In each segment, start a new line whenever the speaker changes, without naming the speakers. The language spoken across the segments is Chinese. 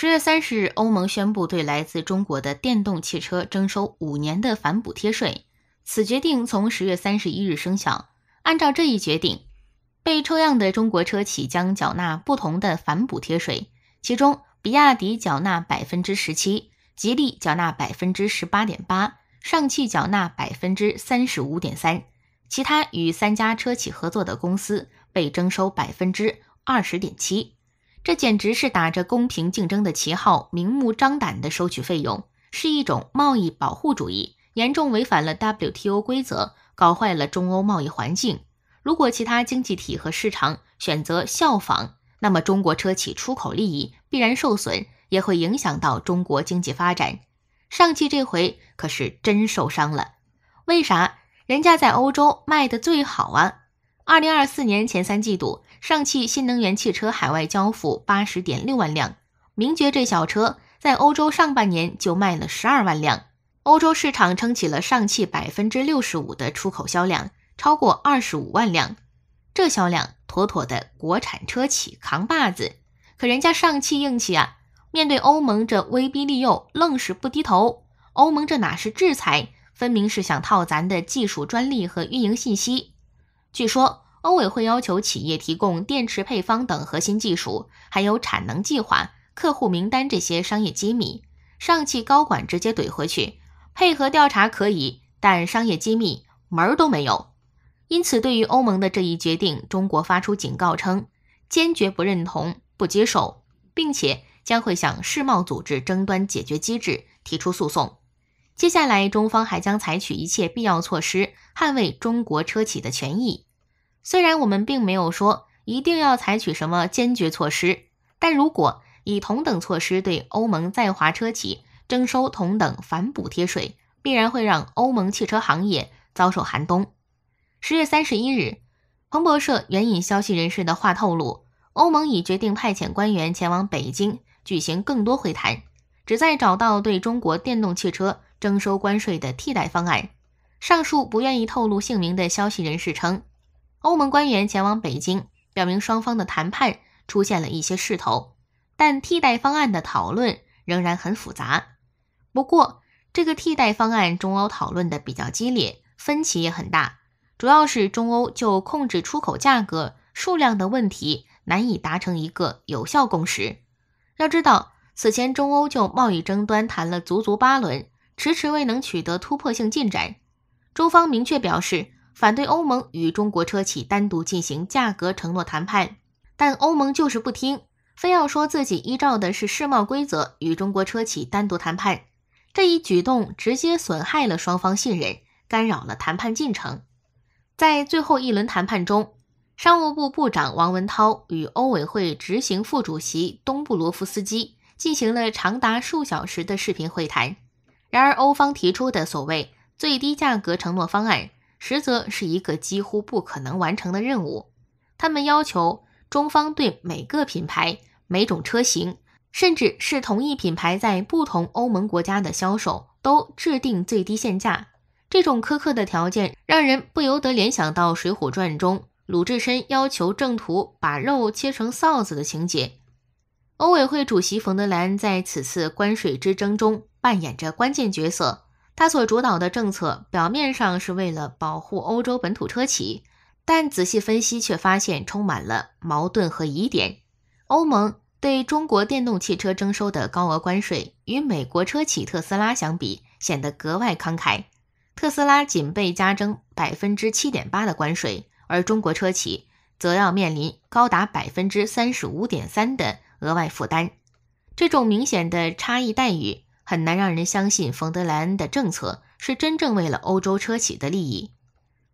十月三十日，欧盟宣布对来自中国的电动汽车征收五年的反补贴税。此决定从十月三十一日生效。按照这一决定，被抽样的中国车企将缴纳不同的反补贴税，其中，比亚迪缴纳百分之十七，吉利缴纳百分之十八点八，上汽缴纳百分之三十五点三，其他与三家车企合作的公司被征收百分之二十点七。这简直是打着公平竞争的旗号，明目张胆地收取费用，是一种贸易保护主义，严重违反了 WTO 规则，搞坏了中欧贸易环境。如果其他经济体和市场选择效仿，那么中国车企出口利益必然受损，也会影响到中国经济发展。上汽这回可是真受伤了，为啥？人家在欧洲卖的最好啊！二零二四年前三季度。上汽新能源汽车海外交付八十点六万辆，名爵这小车在欧洲上半年就卖了十二万辆，欧洲市场撑起了上汽百分之六十五的出口销量，超过二十五万辆，这销量妥妥的国产车企扛把子。可人家上汽硬气啊，面对欧盟这威逼利诱，愣是不低头。欧盟这哪是制裁，分明是想套咱的技术专利和运营信息。据说。欧委会要求企业提供电池配方等核心技术，还有产能计划、客户名单这些商业机密。上汽高管直接怼回去：配合调查可以，但商业机密门儿都没有。因此，对于欧盟的这一决定，中国发出警告称，坚决不认同、不接受，并且将会向世贸组织争端解决机制提出诉讼。接下来，中方还将采取一切必要措施，捍卫中国车企的权益。虽然我们并没有说一定要采取什么坚决措施，但如果以同等措施对欧盟在华车企征收同等反补贴税，必然会让欧盟汽车行业遭受寒冬。十月三十一日，彭博社援引消息人士的话透露，欧盟已决定派遣官员前往北京举行更多会谈，旨在找到对中国电动汽车征收关税的替代方案。上述不愿意透露姓名的消息人士称。欧盟官员前往北京，表明双方的谈判出现了一些势头，但替代方案的讨论仍然很复杂。不过，这个替代方案中欧讨论的比较激烈，分歧也很大，主要是中欧就控制出口价格、数量的问题难以达成一个有效共识。要知道，此前中欧就贸易争端谈了足足八轮，迟迟未能取得突破性进展。中方明确表示。反对欧盟与中国车企单独进行价格承诺谈判，但欧盟就是不听，非要说自己依照的是世贸规则与中国车企单独谈判。这一举动直接损害了双方信任，干扰了谈判进程。在最后一轮谈判中，商务部部长王文涛与欧委会执行副主席东布罗夫斯基进行了长达数小时的视频会谈。然而，欧方提出的所谓最低价格承诺方案。实则是一个几乎不可能完成的任务。他们要求中方对每个品牌、每种车型，甚至是同一品牌在不同欧盟国家的销售，都制定最低限价。这种苛刻的条件让人不由得联想到《水浒传》中鲁智深要求正途把肉切成臊子的情节。欧委会主席冯德莱恩在此次关税之争中扮演着关键角色。他所主导的政策表面上是为了保护欧洲本土车企，但仔细分析却发现充满了矛盾和疑点。欧盟对中国电动汽车征收的高额关税，与美国车企特斯拉相比，显得格外慷慨。特斯拉仅被加征百分之七点八的关税，而中国车企则要面临高达百分之三十五点三的额外负担。这种明显的差异待遇。很难让人相信冯德莱恩的政策是真正为了欧洲车企的利益。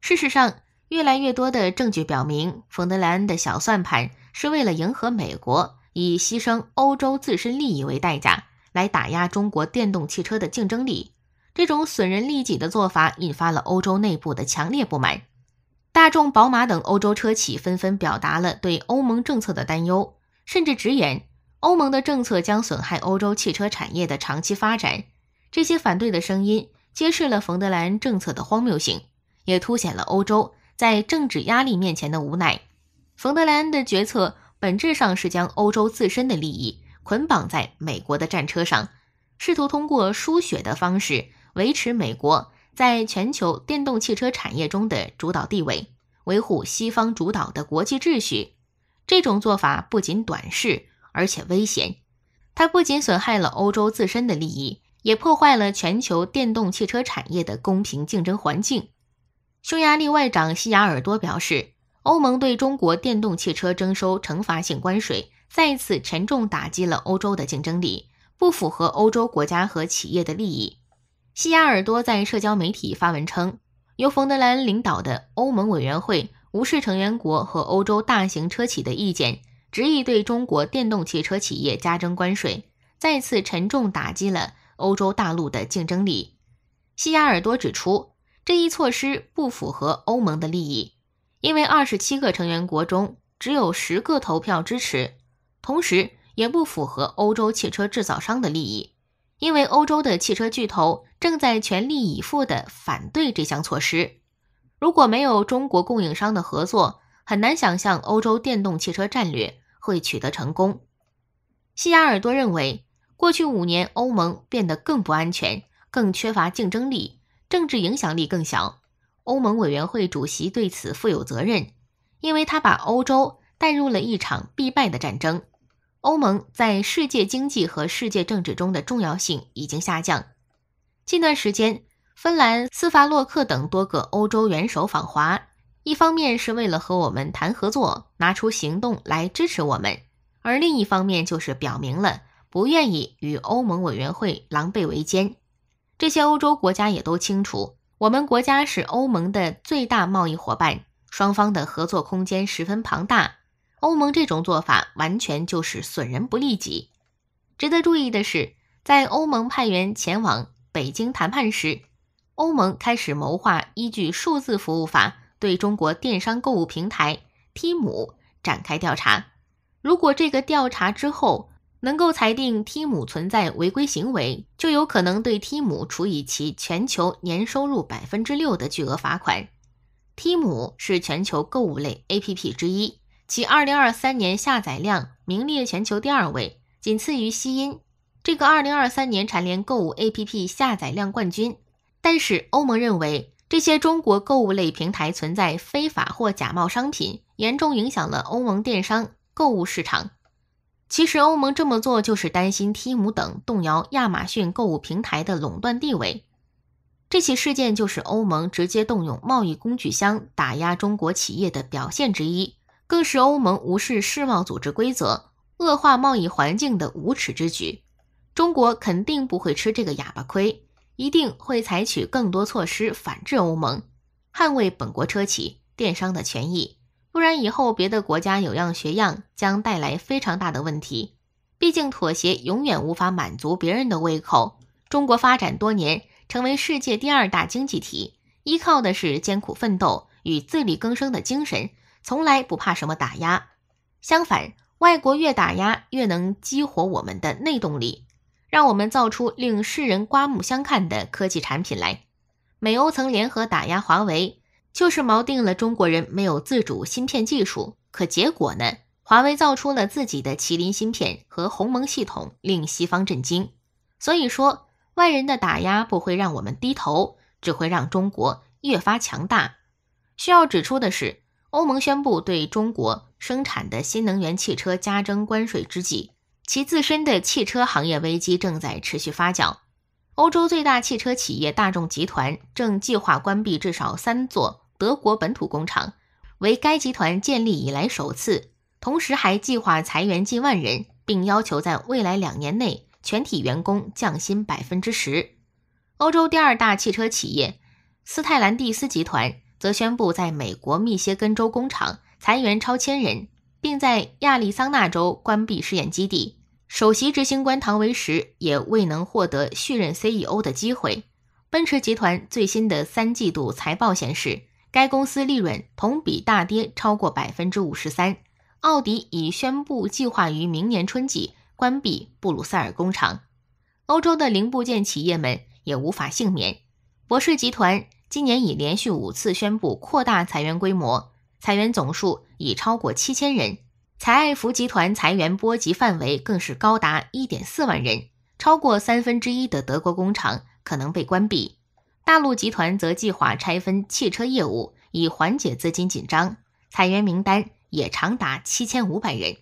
事实上，越来越多的证据表明，冯德莱恩的小算盘是为了迎合美国，以牺牲欧洲自身利益为代价来打压中国电动汽车的竞争力。这种损人利己的做法引发了欧洲内部的强烈不满。大众、宝马等欧洲车企纷纷表达了对欧盟政策的担忧，甚至直言。欧盟的政策将损害欧洲汽车产业的长期发展。这些反对的声音揭示了冯德莱恩政策的荒谬性，也凸显了欧洲在政治压力面前的无奈。冯德莱恩的决策本质上是将欧洲自身的利益捆绑在美国的战车上，试图通过输血的方式维持美国在全球电动汽车产业中的主导地位，维护西方主导的国际秩序。这种做法不仅短视。而且危险，它不仅损害了欧洲自身的利益，也破坏了全球电动汽车产业的公平竞争环境。匈牙利外长西雅尔多表示，欧盟对中国电动汽车征收惩罚性关税，再次沉重打击了欧洲的竞争力，不符合欧洲国家和企业的利益。西雅尔多在社交媒体发文称，由冯德莱恩领导的欧盟委员会无视成员国和欧洲大型车企的意见。执意对中国电动汽车企业加征关税，再次沉重打击了欧洲大陆的竞争力。西亚尔多指出，这一措施不符合欧盟的利益，因为二十七个成员国中只有十个投票支持，同时也不符合欧洲汽车制造商的利益，因为欧洲的汽车巨头正在全力以赴地反对这项措施。如果没有中国供应商的合作，很难想象欧洲电动汽车战略。会取得成功。西雅尔多认为，过去五年欧盟变得更不安全、更缺乏竞争力、政治影响力更小。欧盟委员会主席对此负有责任，因为他把欧洲带入了一场必败的战争。欧盟在世界经济和世界政治中的重要性已经下降。近段时间，芬兰、斯法洛克等多个欧洲元首访华。一方面是为了和我们谈合作，拿出行动来支持我们；而另一方面就是表明了不愿意与欧盟委员会狼狈为奸。这些欧洲国家也都清楚，我们国家是欧盟的最大贸易伙伴，双方的合作空间十分庞大。欧盟这种做法完全就是损人不利己。值得注意的是，在欧盟派员前往北京谈判时，欧盟开始谋划依据《数字服务法》。对中国电商购物平台 t i 展开调查。如果这个调查之后能够裁定 t i 存在违规行为，就有可能对 t i 处以其全球年收入百分之六的巨额罚款。t i 是全球购物类 APP 之一，其2023年下载量名列全球第二位，仅次于吸音。这个2023年蝉联购物 APP 下载量冠军。但是欧盟认为。这些中国购物类平台存在非法或假冒商品，严重影响了欧盟电商购物市场。其实，欧盟这么做就是担心 t i 等动摇亚马逊购物平台的垄断地位。这起事件就是欧盟直接动用贸易工具箱打压中国企业的表现之一，更是欧盟无视世贸组织规则、恶化贸易环境的无耻之举。中国肯定不会吃这个哑巴亏。一定会采取更多措施反制欧盟，捍卫本国车企、电商的权益。不然以后别的国家有样学样，将带来非常大的问题。毕竟妥协永远无法满足别人的胃口。中国发展多年，成为世界第二大经济体，依靠的是艰苦奋斗与自力更生的精神，从来不怕什么打压。相反，外国越打压，越能激活我们的内动力。让我们造出令世人刮目相看的科技产品来。美欧曾联合打压华为，就是锚定了中国人没有自主芯片技术。可结果呢？华为造出了自己的麒麟芯片和鸿蒙系统，令西方震惊。所以说，外人的打压不会让我们低头，只会让中国越发强大。需要指出的是，欧盟宣布对中国生产的新能源汽车加征关税之际。其自身的汽车行业危机正在持续发酵。欧洲最大汽车企业大众集团正计划关闭至少三座德国本土工厂，为该集团建立以来首次，同时还计划裁员近万人，并要求在未来两年内全体员工降薪百分之十。欧洲第二大汽车企业斯泰兰蒂斯集团则宣布，在美国密歇根州工厂裁员超千人，并在亚利桑那州关闭试验基地。首席执行官唐维石也未能获得续任 CEO 的机会。奔驰集团最新的三季度财报显示，该公司利润同比大跌超过百分之五十三。奥迪已宣布计划于明年春季关闭布鲁塞尔工厂。欧洲的零部件企业们也无法幸免。博世集团今年已连续五次宣布扩大裁员规模，裁员总数已超过七千人。采埃孚集团裁员波及范围更是高达一点四万人，超过三分之一的德国工厂可能被关闭。大陆集团则计划拆分汽车业务以缓解资金紧张，裁员名单也长达七千五百人。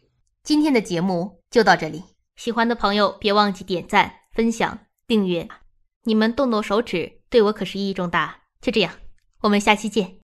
今天的节目就到这里，喜欢的朋友别忘记点赞、分享、订阅。你们动动手指，对我可是意义重大。就这样，我们下期见。